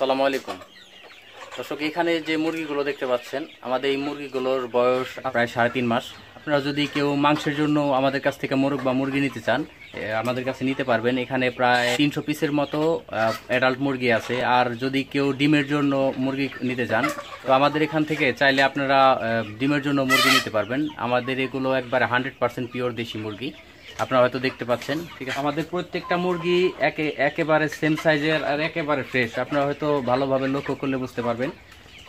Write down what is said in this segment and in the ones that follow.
সালামু আলাইকুম দর্শক এখানে যে মুরগিগুলো দেখতে পাচ্ছেন আমাদের এই মুরগিগুলোর বয়স প্রায় সাড়ে তিন মাস আপনারা যদি কেউ মাংসের জন্য আমাদের কাছ থেকে মোরগ বা মুরগি নিতে চান আমাদের কাছে নিতে পারবেন এখানে প্রায় তিনশো পিসের মতো অ্যাডাল্ট মুরগি আছে আর যদি কেউ ডিমের জন্য মুরগি নিতে চান তো আমাদের এখান থেকে চাইলে আপনারা ডিমের জন্য মুরগি নিতে পারবেন আমাদের এগুলো একবারে হান্ড্রেড পার্সেন্ট পিওর দেশি মুরগি আপনারা হয়তো দেখতে পাচ্ছেন ঠিক আছে আমাদের প্রত্যেকটা মুরগি একে একেবারে সেম সাইজের আর একেবারে ফ্রেশ আপনারা হয়তো ভালোভাবে লক্ষ্য করলে বুঝতে পারবেন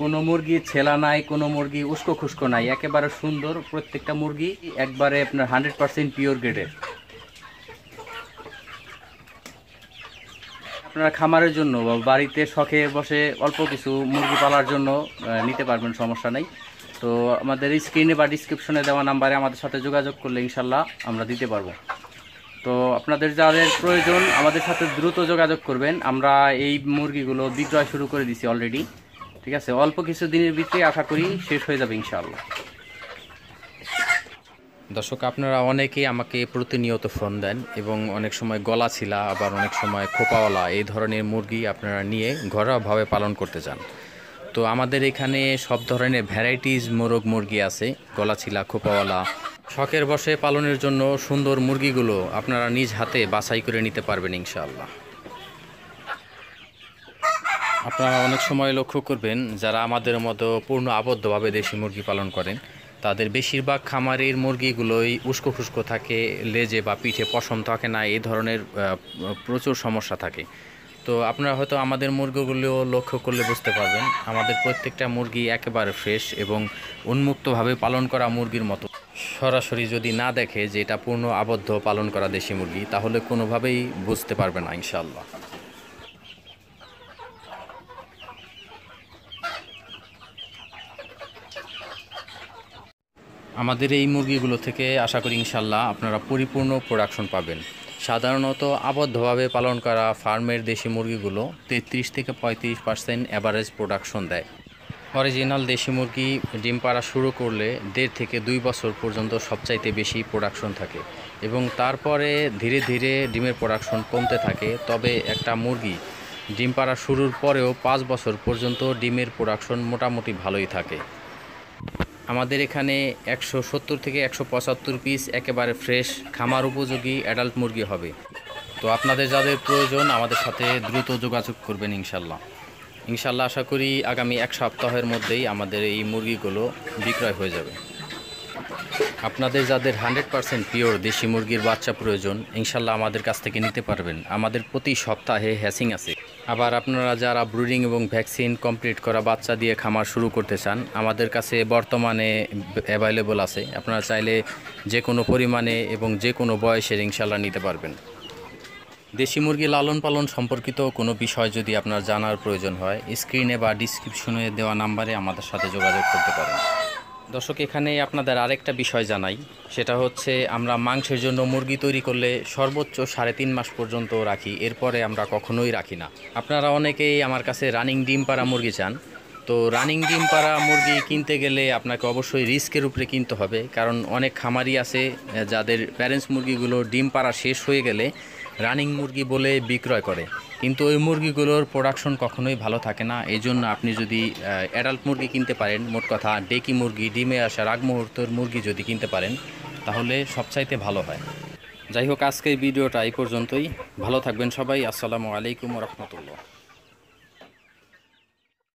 কোনো মুরগি ছেলা নাই কোনো মুরগি উস্কো খুস্কো নাই একেবারে সুন্দর প্রত্যেকটা মুরগি একবারে আপনার হান্ড্রেড পারসেন্ট পিওর গ্রেডের আপনারা খামারের জন্য বা বাড়িতে শখে বসে অল্প কিছু মুরগি পালার জন্য নিতে পারবেন সমস্যা নেই তো আমাদের স্ক্রিনে বা ডিসক্রিপশনে দেওয়া নাম্বারে আমাদের সাথে যোগাযোগ করলে ইনশাল্লাহ আমরা দিতে পারবো তো আপনাদের যাদের প্রয়োজন আমাদের সাথে দ্রুত যোগাযোগ করবেন আমরা এই মুরগিগুলো বিক্রয় শুরু করে দিছি অলরেডি ঠিক আছে অল্প কিছু দিনের ভিতরে আশা করি শেষ হয়ে যাবে ইনশাআল্লাহ দর্শক আপনারা অনেকেই আমাকে প্রতিনিয়ত ফোন দেন এবং অনেক সময় গলা ছিলা আবার অনেক সময় খোপাওয়ালা এই ধরনের মুরগি আপনারা নিয়ে ঘরোয়াভাবে পালন করতে চান তো আমাদের এখানে সব ধরনের ভ্যারাইটিস মোরগ মুরগি আছে গলা ছিলা খোপাওয়ালা শখের বসে পালনের জন্য সুন্দর মুরগিগুলো আপনারা নিজ হাতে বাছাই করে নিতে পারবেন ইনশাআল্লাহ আপনারা অনেক সময় লক্ষ্য করবেন যারা আমাদের মতো পূর্ণ আবদ্ধভাবে দেশি মুরগি পালন করেন তাদের বেশিরভাগ খামারের মুরগিগুলোই উস্কো ফুস্কো থাকে লেজে বা পিঠে পশম থাকে না এই ধরনের প্রচুর সমস্যা থাকে তো আপনারা হয়তো আমাদের মুরগিগুলো লক্ষ্য করলে বুঝতে পারবেন আমাদের প্রত্যেকটা মুরগি একেবারে ফ্রেশ এবং উন্মুক্তভাবে পালন করা মুরগির মতো সরাসরি যদি না দেখে যে এটা পূর্ণ আবদ্ধ পালন করা দেশি মুরগি তাহলে কোনোভাবেই বুঝতে পারবে না ইনশাল্লাহ আমাদের এই মুরগিগুলো থেকে আশা করি ইনশাল্লাহ আপনারা পরিপূর্ণ প্রোডাকশন পাবেন সাধারণত আবদ্ধভাবে পালন করা ফার্মের দেশি মুরগিগুলো তেত্রিশ থেকে পঁয়ত্রিশ পার্সেন্ট অ্যাভারেজ প্রোডাকশন দেয় অরিজিনাল দেশি মুরগি ডিম পাড়া শুরু করলে দেড় থেকে দুই বছর পর্যন্ত সবচাইতে বেশি প্রোডাকশন থাকে এবং তারপরে ধীরে ধীরে ডিমের প্রোডাকশন কমতে থাকে তবে একটা মুরগি ডিম পাড়া শুরুর পরেও পাঁচ বছর পর্যন্ত ডিমের প্রোডাকশন মোটামুটি ভালোই থাকে আমাদের এখানে একশো সত্তর থেকে একশো পঁচাত্তর পিস একেবারে ফ্রেশ খামার উপযোগী অ্যাডাল্ট মুরগি হবে তো আপনাদের যাদের প্রয়োজন আমাদের সাথে দ্রুত যোগাযোগ করবেন ইনশাল্লাহ ইনশাল্লাহ আশা করি আগামী এক সপ্তাহের মধ্যেই আমাদের এই মুরগিগুলো বিক্রয় হয়ে যাবে আপনাদের যাদের হান্ড্রেড পারসেন্ট পিওর দেশি মুরগির বাচ্চা প্রয়োজন ইনশাল্লাহ আমাদের কাছ থেকে নিতে পারবেন আমাদের প্রতি সপ্তাহে হ্যাসিং আছে আবার আপনারা যারা ব্রুডিং এবং ভ্যাকসিন কমপ্লিট করা বাচ্চা দিয়ে খামার শুরু করতে চান আমাদের কাছে বর্তমানে অ্যাভেলেবল আছে আপনারা চাইলে যে কোনো পরিমাণে এবং যে কোনো বয়সের ইনশাল্লাহ নিতে পারবেন দেশি মুরগি লালন পালন সম্পর্কিত কোনো বিষয় যদি আপনার জানার প্রয়োজন হয় স্ক্রিনে বা ডিসক্রিপশনে দেওয়া নাম্বারে আমাদের সাথে যোগাযোগ করতে পারেন দর্শক এখানে আপনাদের আরেকটা বিষয় জানাই সেটা হচ্ছে আমরা মাংসের জন্য মুরগি তৈরি করলে সর্বোচ্চ সাড়ে তিন মাস পর্যন্ত রাখি এরপরে আমরা কখনোই রাখি না আপনারা অনেকেই আমার কাছে রানিং ডিম পাড়া মুরগি চান তো রানিং ডিম পাড়া মুরগি কিনতে গেলে আপনাকে অবশ্যই রিস্কের উপরে কিনতে হবে কারণ অনেক খামারি আছে যাদের প্যারেন্টস মুরগিগুলো ডিম পাড়া শেষ হয়ে গেলে রানিং মুরগি বলে বিক্রয় করে কিন্তু ওই মুরগিগুলোর প্রোডাকশন কখনোই ভালো থাকে না এই জন্য আপনি যদি অ্যাডাল্ট মুরগি কিনতে পারেন মোট কথা ডেকি মুরগি ডিমে আসার আগ মুহূর্তের মুরগি যদি কিনতে পারেন তাহলে সবচাইতে ভালো হয় যাই হোক আজকে ভিডিওটা এই পর্যন্তই ভালো থাকবেন সবাই আসসালামু আলাইকুম রহমতুল্লাহ